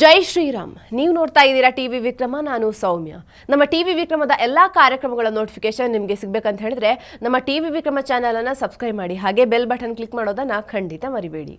ಜೈ ಶ್ರೀರಾಮ್ ನೀವು ನೋಡ್ತಾ ಇದ್ದೀರಾ ಟಿ ವಿ ವಿಕ್ರಮ ನಾನು ಸೌಮ್ಯ ನಮ್ಮ ಟಿ ವಿ ವಿಕ್ರಮದ ಎಲ್ಲ ಕಾರ್ಯಕ್ರಮಗಳ ನೋಟಿಫಿಕೇಶನ್ ನಿಮಗೆ ಸಿಗಬೇಕಂತ ಹೇಳಿದ್ರೆ ನಮ್ಮ ಟಿ ವಿ ವಿಕ್ರಮ ಚಾನಲನ್ನು ಸಬ್ಸ್ಕ್ರೈಬ್ ಮಾಡಿ ಹಾಗೆ ಬೆಲ್ ಬಟನ್ ಕ್ಲಿಕ್ ಮಾಡೋದನ್ನು ಖಂಡಿತ ಮರಿಬೇಡಿ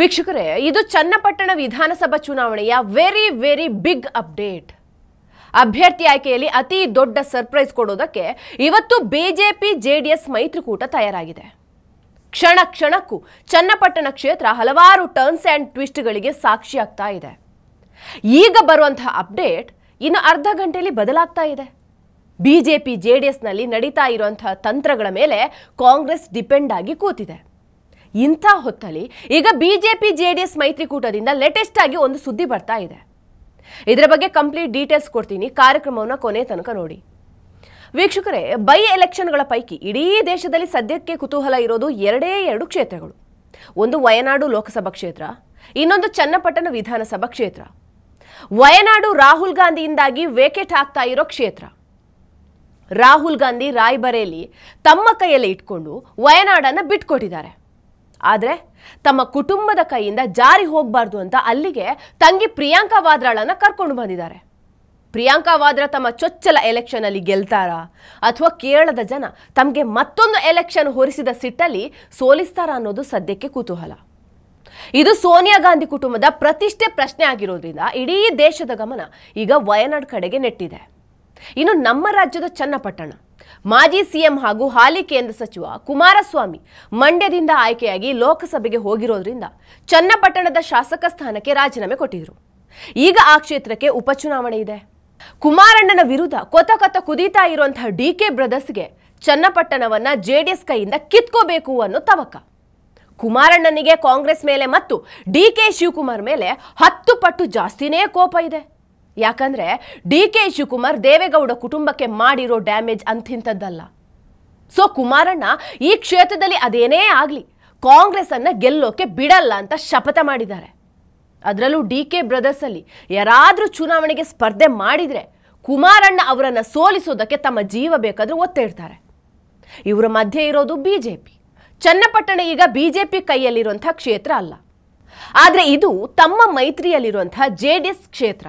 ವೀಕ್ಷಕರೇ ಇದು ಚನ್ನಪಟ್ಟಣ ವಿಧಾನಸಭಾ ಚುನಾವಣೆಯ ವೆರಿ ವೆರಿ ಬಿಗ್ ಅಪ್ಡೇಟ್ ಅಭ್ಯರ್ಥಿ ಆಯ್ಕೆಯಲ್ಲಿ ಅತಿ ದೊಡ್ಡ ಸರ್ಪ್ರೈಸ್ ಕೊಡೋದಕ್ಕೆ ಇವತ್ತು ಬಿಜೆಪಿ ಜೆಡಿಎಸ್ ಮೈತ್ರಿಕೂಟ ತಯಾರಾಗಿದೆ ಕ್ಷಣ ಕ್ಷಣಕ್ಕೂ ಚನ್ನಪಟ್ಟಣ ಕ್ಷೇತ್ರ ಹಲವಾರು ಟರ್ನ್ಸ್ ಆ್ಯಂಡ್ ಟ್ವಿಸ್ಟ್ಗಳಿಗೆ ಸಾಕ್ಷಿಯಾಗ್ತಾ ಇದೆ ಈಗ ಬರುವಂತಹ ಅಪ್ಡೇಟ್ ಇನ್ನು ಅರ್ಧ ಗಂಟೆಯಲ್ಲಿ ಬದಲಾಗ್ತಾ ಇದೆ B J P J D ಎಸ್ನಲ್ಲಿ ನಡೀತಾ ಇರುವಂತಹ ತಂತ್ರಗಳ ಮೇಲೆ ಕಾಂಗ್ರೆಸ್ ಡಿಪೆಂಡ್ ಆಗಿ ಕೂತಿದೆ ಇಂಥ ಹೊತ್ತಲ್ಲಿ ಈಗ B J P J D S ಮೈತ್ರಿಕೂಟದಿಂದ ಲೇಟೆಸ್ಟ್ ಆಗಿ ಒಂದು ಸುದ್ದಿ ಬರ್ತಾ ಇದೆ ಇದರ ಬಗ್ಗೆ ಕಂಪ್ಲೀಟ್ ಡೀಟೇಲ್ಸ್ ಕೊಡ್ತೀನಿ ಕಾರ್ಯಕ್ರಮವನ್ನು ಕೊನೆ ತನಕ ನೋಡಿ ವೀಕ್ಷಕರೇ ಬೈ ಎಲೆಕ್ಷನ್ಗಳ ಪೈಕಿ ಇಡೀ ದೇಶದಲ್ಲಿ ಸದ್ಯಕ್ಕೆ ಕುತೂಹಲ ಇರೋದು ಎರಡೇ ಎರಡು ಕ್ಷೇತ್ರಗಳು ಒಂದು ವಯನಾಡು ಲೋಕಸಭಾ ಕ್ಷೇತ್ರ ಇನ್ನೊಂದು ಚನ್ನಪಟ್ಟಣ ವಿಧಾನಸಭಾ ಕ್ಷೇತ್ರ ವಯನಾಡು ರಾಹುಲ್ ಗಾಂಧಿಯಿಂದಾಗಿ ವೇಕೆಟ್ ಆಗ್ತಾ ಇರೋ ಕ್ಷೇತ್ರ ರಾಹುಲ್ ಗಾಂಧಿ ರಾಯ್ಬರೇಲಿ ತಮ್ಮ ಕೈಯಲ್ಲಿ ಇಟ್ಕೊಂಡು ವಯನಾಡನ್ನು ಬಿಟ್ಕೊಟ್ಟಿದ್ದಾರೆ ಆದರೆ ತಮ್ಮ ಕುಟುಂಬದ ಕೈಯಿಂದ ಜಾರಿ ಹೋಗಬಾರ್ದು ಅಂತ ಅಲ್ಲಿಗೆ ತಂಗಿ ಪ್ರಿಯಾಂಕಾ ವಾದ್ರಾಳನ್ನು ಕರ್ಕೊಂಡು ಬಂದಿದ್ದಾರೆ ಪ್ರಿಯಾಂಕಾ ವಾದ್ರಾ ತಮ್ಮ ಚೊಚ್ಚಲ ಎಲೆಕ್ಷನಲ್ಲಿ ಗೆಲ್ತಾರಾ ಅಥವಾ ಕೇರಳದ ಜನ ತಮಗೆ ಮತ್ತೊಂದು ಎಲೆಕ್ಷನ್ ಹೊರಿಸಿದ ಸಿಟ್ಟಲ್ಲಿ ಸೋಲಿಸ್ತಾರಾ ಅನ್ನೋದು ಸದ್ಯಕ್ಕೆ ಕುತೂಹಲ ಇದು ಸೋನಿಯಾ ಗಾಂಧಿ ಕುಟುಂಬದ ಪ್ರತಿಷ್ಠೆ ಪ್ರಶ್ನೆ ಆಗಿರೋದ್ರಿಂದ ಇಡೀ ದೇಶದ ಗಮನ ಈಗ ವಯನಾಡ್ ಕಡೆಗೆ ನೆಟ್ಟಿದೆ ಇನ್ನು ನಮ್ಮ ರಾಜ್ಯದ ಚನ್ನಪಟ್ಟಣ ಮಾಜಿ ಸಿಎಂ ಹಾಗೂ ಹಾಲಿ ಕೇಂದ್ರ ಸಚಿವ ಕುಮಾರಸ್ವಾಮಿ ಮಂಡ್ಯದಿಂದ ಆಯ್ಕೆಯಾಗಿ ಲೋಕಸಭೆಗೆ ಹೋಗಿರೋದ್ರಿಂದ ಚನ್ನಪಟ್ಟಣದ ಶಾಸಕ ಸ್ಥಾನಕ್ಕೆ ರಾಜೀನಾಮೆ ಕೊಟ್ಟಿದ್ರು ಈಗ ಆ ಕ್ಷೇತ್ರಕ್ಕೆ ಉಪಚುನಾವಣೆ ಇದೆ ಕುಮಾರಣ್ಣನ ವಿರುದ್ಧ ಕೊತ ಕೊತ ಕುದೀತಾ ಇರುವಂತಹ ಡಿ ಕೆ ಬ್ರದರ್ಸ್ಗೆ ಚನ್ನಪಟ್ಟಣವನ್ನ ಜೆಡಿಎಸ್ ಕೈಯಿಂದ ಕಿತ್ಕೋಬೇಕು ಅನ್ನೋ ತವಕ ಕುಮಾರಣ್ಣನಿಗೆ ಕಾಂಗ್ರೆಸ್ ಮೇಲೆ ಮತ್ತು ಡಿ ಕೆ ಶಿವಕುಮಾರ್ ಮೇಲೆ ಹತ್ತು ಪಟ್ಟು ಜಾಸ್ತಿನೇ ಕೋಪ ಇದೆ ಯಾಕಂದ್ರೆ ಡಿ ಕೆ ಶಿವಕುಮಾರ್ ದೇವೇಗೌಡ ಕುಟುಂಬಕ್ಕೆ ಮಾಡಿರೋ ಡ್ಯಾಮೇಜ್ ಅಂತಿಂಥದ್ದಲ್ಲ ಸೊ ಕುಮಾರಣ್ಣ ಈ ಕ್ಷೇತ್ರದಲ್ಲಿ ಅದೇನೇ ಆಗಲಿ ಕಾಂಗ್ರೆಸ್ ಅನ್ನ ಗೆಲ್ಲೋಕೆ ಬಿಡಲ್ಲ ಅಂತ ಶಪಥ ಮಾಡಿದ್ದಾರೆ ಅದರಲ್ಲೂ ಡಿ ಕೆ ಬ್ರದರ್ಸಲ್ಲಿ ಯಾರಾದರೂ ಚುನಾವಣೆಗೆ ಸ್ಪರ್ಧೆ ಮಾಡಿದರೆ ಕುಮಾರಣ್ಣ ಅವರನ್ನು ಸೋಲಿಸೋದಕ್ಕೆ ತಮ್ಮ ಜೀವ ಬೇಕಾದರೂ ಒತ್ತಿಡ್ತಾರೆ ಇವರ ಮಧ್ಯೆ ಇರೋದು ಬಿ ಜೆ ಪಿ ಚನ್ನಪಟ್ಟಣ ಈಗ ಬಿ ಜೆ ಪಿ ಕೈಯಲ್ಲಿರುವಂಥ ಕ್ಷೇತ್ರ ಅಲ್ಲ ಆದರೆ ಇದು ತಮ್ಮ ಮೈತ್ರಿಯಲ್ಲಿರುವಂಥ ಜೆ ಡಿ ಎಸ್ ಕ್ಷೇತ್ರ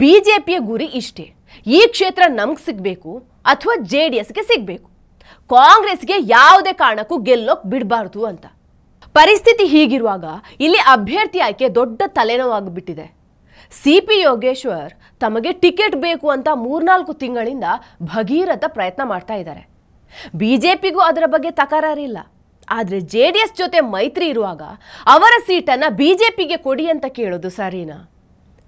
ಬಿ ಜೆ ಪಿಯ ಗುರಿ ಇಷ್ಟೇ ಈ ಕ್ಷೇತ್ರ ನಮ್ಗೆ ಸಿಗಬೇಕು ಅಥವಾ ಜೆ ಡಿ ಎಸ್ಗೆ ಸಿಗಬೇಕು ಕಾಂಗ್ರೆಸ್ಗೆ ಯಾವುದೇ ಕಾರಣಕ್ಕೂ ಗೆಲ್ಲೋಕೆ ಬಿಡಬಾರ್ದು ಅಂತ ಪರಿಸ್ಥಿತಿ ಹೀಗಿರುವಾಗ ಇಲ್ಲಿ ಅಭ್ಯರ್ಥಿ ಆಯ್ಕೆ ದೊಡ್ಡ ತಲೆನೋವಾಗಿಬಿಟ್ಟಿದೆ ಸಿ ಪಿ ಯೋಗೇಶ್ವರ್ ತಮಗೆ ಟಿಕೆಟ್ ಬೇಕು ಅಂತ ಮೂರ್ನಾಲ್ಕು ತಿಂಗಳಿಂದ ಭಗೀರಥ ಪ್ರಯತ್ನ ಮಾಡ್ತಾ ಇದ್ದಾರೆ ಬಿ ಜೆ ಪಿಗೂ ಅದರ ಬಗ್ಗೆ ತಕರಾರಿಲ್ಲ ಆದರೆ ಜೆ ಡಿ ಎಸ್ ಜೊತೆ ಮೈತ್ರಿ ಇರುವಾಗ ಅವರ ಸೀಟನ್ನು ಬಿ ಜೆ ಪಿಗೆ ಕೊಡಿ ಅಂತ ಕೇಳೋದು ಸರಿನಾ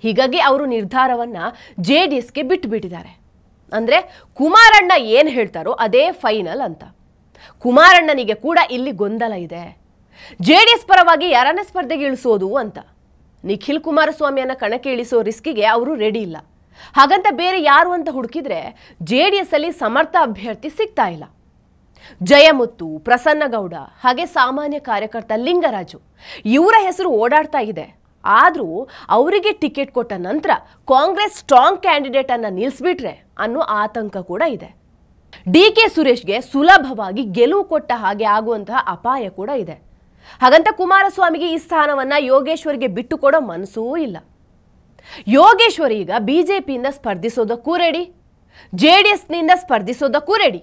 ಹೀಗಾಗಿ ಅವರು ನಿರ್ಧಾರವನ್ನು ಜೆ ಡಿ ಎಸ್ಗೆ ಬಿಟ್ಟುಬಿಟ್ಟಿದ್ದಾರೆ ಅಂದರೆ ಕುಮಾರಣ್ಣ ಏನು ಹೇಳ್ತಾರೋ ಅದೇ ಫೈನಲ್ ಅಂತ ಕುಮಾರಣ್ಣನಿಗೆ ಕೂಡ ಇಲ್ಲಿ ಗೊಂದಲ ಇದೆ ಜೆಡಿಎಸ್ ಪರವಾಗಿ ಯಾರನ್ನ ಸ್ಪರ್ಧೆಗೆ ಇಳಿಸೋದು ಅಂತ ನಿಖಿಲ್ ಕುಮಾರಸ್ವಾಮಿಯನ್ನ ಕಣಕ್ಕೆ ಇಳಿಸೋ ರಿಸ್ಕಿಗೆ ಅವರು ರೆಡಿ ಇಲ್ಲ ಹಾಗಂತ ಬೇರೆ ಯಾರು ಅಂತ ಹುಡುಕಿದ್ರೆ ಜೆ ಡಿ ಎಸ್ ಅಲ್ಲಿ ಸಮರ್ಥ ಅಭ್ಯರ್ಥಿ ಸಿಗ್ತಾ ಇಲ್ಲ ಜಯಮುತ್ತು ಪ್ರಸನ್ನಗೌಡ ಹಾಗೆ ಸಾಮಾನ್ಯ ಕಾರ್ಯಕರ್ತ ಲಿಂಗರಾಜು ಇವರ ಹೆಸರು ಓಡಾಡ್ತಾ ಇದೆ ಆದರೂ ಅವರಿಗೆ ಟಿಕೆಟ್ ಕೊಟ್ಟ ನಂತರ ಕಾಂಗ್ರೆಸ್ ಸ್ಟ್ರಾಂಗ್ ಕ್ಯಾಂಡಿಡೇಟ್ ಅನ್ನ ನಿಲ್ಲಿಸ್ಬಿಟ್ರೆ ಅನ್ನೋ ಆತಂಕ ಕೂಡ ಇದೆ ಡಿ ಕೆ ಸುರೇಶ್ಗೆ ಸುಲಭವಾಗಿ ಗೆಲುವು ಕೊಟ್ಟ ಹಾಗೆ ಆಗುವಂತಹ ಅಪಾಯ ಕೂಡ ಇದೆ ಹಾಗಂತ ಕುಮಾರಸ್ವಾಮಿಗೆ ಈ ಸ್ಥಾನವನ್ನ ಯೋಗೇಶ್ವರಿಗೆ ಬಿಟ್ಟು ಕೊಡೋ ಮನಸ್ಸೂ ಇಲ್ಲ ಯೋಗೇಶ್ವರ್ ಈಗ ಬಿಜೆಪಿಯಿಂದ ಸ್ಪರ್ಧಿಸೋದಕ್ಕೂ ರೆಡಿ ಜೆ ಡಿ ಎಸ್ನಿಂದ ಸ್ಪರ್ಧಿಸೋದಕ್ಕೂ ರೆಡಿ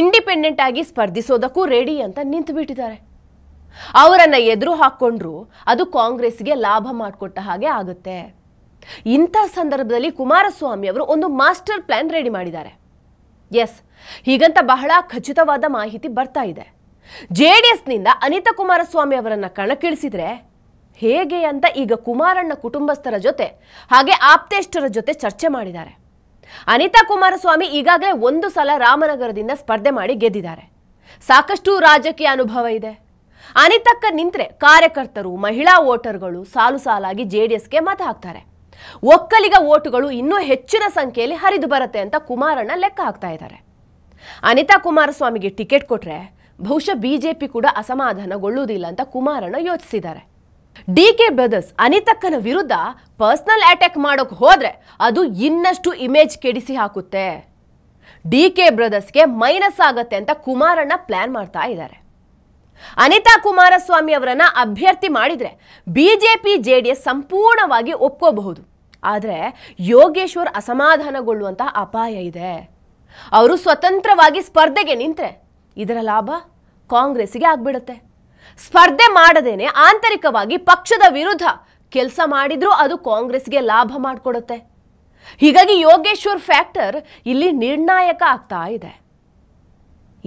ಇಂಡಿಪೆಂಡೆಂಟ್ ಆಗಿ ಸ್ಪರ್ಧಿಸೋದಕ್ಕೂ ರೆಡಿ ಅಂತ ನಿಂತು ಬಿಟ್ಟಿದ್ದಾರೆ ಅವರನ್ನು ಎದುರು ಹಾಕ್ಕೊಂಡ್ರು ಅದು ಕಾಂಗ್ರೆಸ್ಗೆ ಲಾಭ ಮಾಡಿಕೊಟ್ಟ ಹಾಗೆ ಆಗುತ್ತೆ ಇಂಥ ಸಂದರ್ಭದಲ್ಲಿ ಕುಮಾರಸ್ವಾಮಿ ಅವರು ಒಂದು ಮಾಸ್ಟರ್ ಪ್ಲಾನ್ ರೆಡಿ ಮಾಡಿದ್ದಾರೆ ಎಸ್ ಹೀಗಂತ ಬಹಳ ಖಚಿತವಾದ ಮಾಹಿತಿ ಬರ್ತಾ ಇದೆ ಎಸ್ನಿಂದ ಅನಿತಾ ಕುಮಾರಸ್ವಾಮಿ ಅವರನ್ನ ಕಣಕ್ಕಿಳಿಸಿದ್ರೆ ಹೇಗೆ ಅಂತ ಈಗ ಕುಮಾರಣ್ಣ ಕುಟುಂಬಸ್ಥರ ಜೊತೆ ಹಾಗೆ ಆಪ್ತೇಷ್ಟರ ಜೊತೆ ಚರ್ಚೆ ಮಾಡಿದ್ದಾರೆ ಅನಿತಾ ಕುಮಾರಸ್ವಾಮಿ ಈಗಾಗಲೇ ಒಂದು ಸಲ ರಾಮನಗರದಿಂದ ಸ್ಪರ್ಧೆ ಮಾಡಿ ಗೆದ್ದಿದ್ದಾರೆ ಸಾಕಷ್ಟು ರಾಜಕೀಯ ಅನುಭವ ಇದೆ ಅನಿತಕ್ಕ ನಿಂತ್ರೆ ಕಾರ್ಯಕರ್ತರು ಮಹಿಳಾ ವೋಟರ್ಗಳು ಸಾಲು ಸಾಲಾಗಿ ಜೆ ಡಿ ಎಸ್ಗೆ ಮತ ಹಾಕ್ತಾರೆ ಒಕ್ಕಲಿಗ ವೋಟುಗಳು ಇನ್ನೂ ಹೆಚ್ಚಿನ ಸಂಖ್ಯೆಯಲ್ಲಿ ಹರಿದು ಬರುತ್ತೆ ಅಂತ ಕುಮಾರಣ್ಣ ಲೆಕ್ಕ ಹಾಕ್ತಾ ಇದ್ದಾರೆ ಅನಿತಾ ಕುಮಾರಸ್ವಾಮಿಗೆ ಟಿಕೆಟ್ ಕೊಟ್ರೆ ಬಹುಶಃ ಬಿಜೆಪಿ ಕೂಡ ಅಸಮಾಧಾನಗೊಳ್ಳುವುದಿಲ್ಲ ಅಂತ ಕುಮಾರಣ್ಣ ಯೋಚಿಸಿದ್ದಾರೆ ಡಿ ಕೆ ಬ್ರದರ್ಸ್ ಅನಿತಕ್ಕನ ವಿರುದ್ಧ ಪರ್ಸ್ನಲ್ ಅಟ್ಯಾಕ್ ಮಾಡೋಕೆ ಹೋದರೆ ಅದು ಇನ್ನಷ್ಟು ಇಮೇಜ್ ಕೆಡಿಸಿ ಹಾಕುತ್ತೆ ಡಿ ಕೆ ಬ್ರದರ್ಸ್ಗೆ ಮೈನಸ್ ಆಗತ್ತೆ ಅಂತ ಕುಮಾರಣ್ಣ ಪ್ಲಾನ್ ಮಾಡ್ತಾ ಇದ್ದಾರೆ ಅನಿತಾ ಕುಮಾರಸ್ವಾಮಿ ಅವರನ್ನ ಅಭ್ಯರ್ಥಿ ಮಾಡಿದರೆ B J P J D S ಸಂಪೂರ್ಣವಾಗಿ ಒಪ್ಕೋಬಹುದು ಆದರೆ ಯೋಗೇಶ್ವರ್ ಅಸಮಾಧಾನಗೊಳ್ಳುವಂಥ ಅಪಾಯ ಇದೆ ಅವರು ಸ್ವತಂತ್ರವಾಗಿ ಸ್ಪರ್ಧೆಗೆ ನಿಂತರೆ ಇದರ ಲಾಭ ಕಾಂಗ್ರೆಸ್ಗೆ ಆಗ್ಬಿಡುತ್ತೆ ಸ್ಪರ್ಧೆ ಮಾಡದೇನೆ ಆಂತರಿಕವಾಗಿ ಪಕ್ಷದ ವಿರುದ್ಧ ಕೆಲಸ ಮಾಡಿದ್ರೂ ಅದು ಕಾಂಗ್ರೆಸ್ಗೆ ಲಾಭ ಮಾಡಿಕೊಡುತ್ತೆ ಹೀಗಾಗಿ ಯೋಗೇಶ್ವರ್ ಫ್ಯಾಕ್ಟರ್ ಇಲ್ಲಿ ನಿರ್ಣಾಯಕ ಆಗ್ತಾ ಇದೆ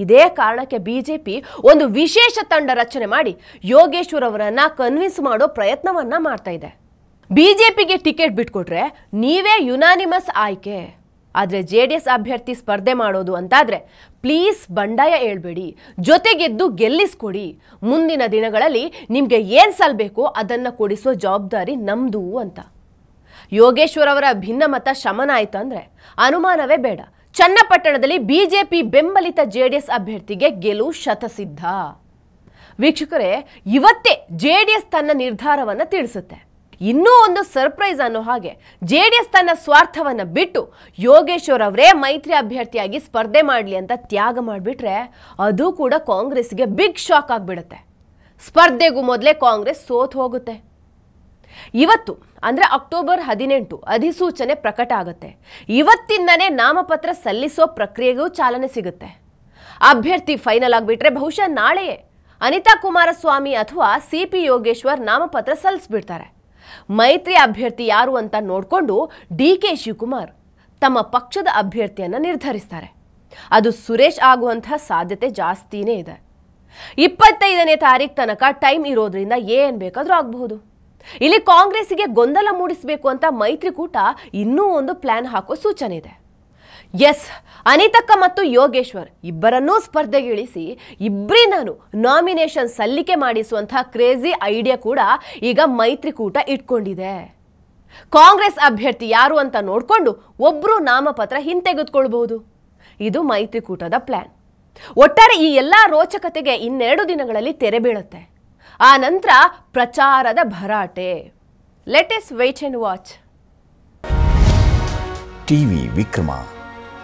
ಇದೇ ಕಾರಣಕ್ಕೆ ಬಿಜೆಪಿ ಒಂದು ವಿಶೇಷ ತಂಡ ರಚನೆ ಮಾಡಿ ಯೋಗೇಶ್ವರ್ ಅವರನ್ನ ಕನ್ವಿನ್ಸ್ ಮಾಡೋ ಪ್ರಯತ್ನವನ್ನ ಮಾಡ್ತಾ ಇದೆ ಬಿಜೆಪಿಗೆ ಟಿಕೆಟ್ ಬಿಟ್ಕೊಟ್ರೆ ನೀವೇ ಯುನಾನಿಮಸ್ ಆಯ್ಕೆ ಆದರೆ ಜೆ ಡಿ ಎಸ್ ಅಭ್ಯರ್ಥಿ ಸ್ಪರ್ಧೆ ಮಾಡೋದು ಅಂತಾದರೆ ಪ್ಲೀಸ್ ಬಂಡಾಯ ಹೇಳ್ಬೇಡಿ ಜೊತೆಗೆದ್ದು ಗೆಲ್ಲಿಸ್ಕೊಡಿ ಮುಂದಿನ ದಿನಗಳಲ್ಲಿ ನಿಮಗೆ ಏನು ಸಲ್ಲಬೇಕು ಅದನ್ನು ಕೊಡಿಸೋ ಜವಾಬ್ದಾರಿ ನಮ್ಮದು ಅಂತ ಯೋಗೇಶ್ವರವರ ಅವರ ಭಿನ್ನಮತ ಶಮನ ಆಯಿತು ಅಂದರೆ ಅನುಮಾನವೇ ಬೇಡ ಚನ್ನಪಟ್ಟಣದಲ್ಲಿ ಬಿಜೆಪಿ ಬೆಂಬಲಿತ ಜೆ ಡಿ ಎಸ್ ಅಭ್ಯರ್ಥಿಗೆ ಗೆಲುವು ಶತಸಿದ್ಧ ವೀಕ್ಷಕರೇ ಇವತ್ತೇ ಜೆ ಡಿ ಎಸ್ ತನ್ನ ನಿರ್ಧಾರವನ್ನು ತಿಳಿಸುತ್ತೆ ಇನ್ನೂ ಒಂದು ಸರ್ಪ್ರೈಸ್ ಅನ್ನೋ ಹಾಗೆ ಜೆ ಡಿ ಎಸ್ ತನ್ನ ಸ್ವಾರ್ಥವನ್ನು ಬಿಟ್ಟು ಯೋಗೇಶ್ವರ್ ಅವರೇ ಮೈತ್ರಿ ಅಭ್ಯರ್ಥಿಯಾಗಿ ಸ್ಪರ್ಧೆ ಮಾಡಲಿ ಅಂತ ತ್ಯಾಗ ಮಾಡಿಬಿಟ್ರೆ ಅದು ಕೂಡ ಕಾಂಗ್ರೆಸ್ಗೆ ಬಿಗ್ ಶಾಕ್ ಆಗಿಬಿಡುತ್ತೆ ಸ್ಪರ್ಧೆಗೂ ಮೊದಲೇ ಕಾಂಗ್ರೆಸ್ ಸೋತ್ ಹೋಗುತ್ತೆ ಇವತ್ತು ಅಂದರೆ ಅಕ್ಟೋಬರ್ ಹದಿನೆಂಟು ಅಧಿಸೂಚನೆ ಪ್ರಕಟ ಆಗುತ್ತೆ ಇವತ್ತಿಂದನೇ ನಾಮಪತ್ರ ಸಲ್ಲಿಸೋ ಪ್ರಕ್ರಿಯೆಗೂ ಚಾಲನೆ ಸಿಗುತ್ತೆ ಅಭ್ಯರ್ಥಿ ಫೈನಲ್ ಆಗಿಬಿಟ್ರೆ ಬಹುಶಃ ನಾಳೆಯೇ ಅನಿತಾ ಕುಮಾರಸ್ವಾಮಿ ಅಥವಾ ಸಿ ಪಿ ಯೋಗೇಶ್ವರ್ ನಾಮಪತ್ರ ಸಲ್ಲಿಸ್ಬಿಡ್ತಾರೆ ಮೈತ್ರಿ ಅಭ್ಯರ್ಥಿ ಯಾರು ಅಂತ ನೋಡಿಕೊಂಡು ಡಿ ಕೆ ಶಿವಕುಮಾರ್ ತಮ್ಮ ಪಕ್ಷದ ಅಭ್ಯರ್ಥಿಯನ್ನು ನಿರ್ಧರಿಸ್ತಾರೆ ಅದು ಸುರೇಶ್ ಆಗುವಂತಹ ಸಾಧ್ಯತೆ ಜಾಸ್ತಿನೇ ಇದೆ ಇಪ್ಪತ್ತೈದನೇ ತಾರೀಕು ತನಕ ಟೈಮ್ ಇರೋದ್ರಿಂದ ಏನು ಬೇಕಾದರೂ ಆಗಬಹುದು ಇಲ್ಲಿ ಕಾಂಗ್ರೆಸ್ಗೆ ಗೊಂದಲ ಮೂಡಿಸಬೇಕು ಅಂತ ಮೈತ್ರಿಕೂಟ ಇನ್ನೂ ಒಂದು ಪ್ಲ್ಯಾನ್ ಹಾಕೋ ಸೂಚನೆ ಇದೆ ಎಸ್ ಅನಿತಕ್ಕ ಮತ್ತು ಯೋಗೇಶ್ವರ್ ಇಬ್ಬರನ್ನೂ ಸ್ಪರ್ಧೆಗಿಳಿಸಿ ನಾನು ನಾಮಿನೇಷನ್ ಸಲ್ಲಿಕೆ ಮಾಡಿಸುವಂತಹ ಕ್ರೇಜಿ ಐಡಿಯಾ ಕೂಡ ಈಗ ಮೈತ್ರಿಕೂಟ ಇಟ್ಕೊಂಡಿದೆ ಕಾಂಗ್ರೆಸ್ ಅಭ್ಯರ್ಥಿ ಯಾರು ಅಂತ ನೋಡಿಕೊಂಡು ಒಬ್ಬರು ನಾಮಪತ್ರ ಹಿಂತೆಗೆದುಕೊಳ್ಬಹುದು ಇದು ಮೈತ್ರಿಕೂಟದ ಪ್ಲ್ಯಾನ್ ಒಟ್ಟಾರೆ ಈ ಎಲ್ಲ ರೋಚಕತೆಗೆ ಇನ್ನೆರಡು ದಿನಗಳಲ್ಲಿ ತೆರೆ ಬೀಳುತ್ತೆ ಆ ನಂತರ ಪ್ರಚಾರದ ಭರಾಟೆ let latest wait and watch TV Vikrama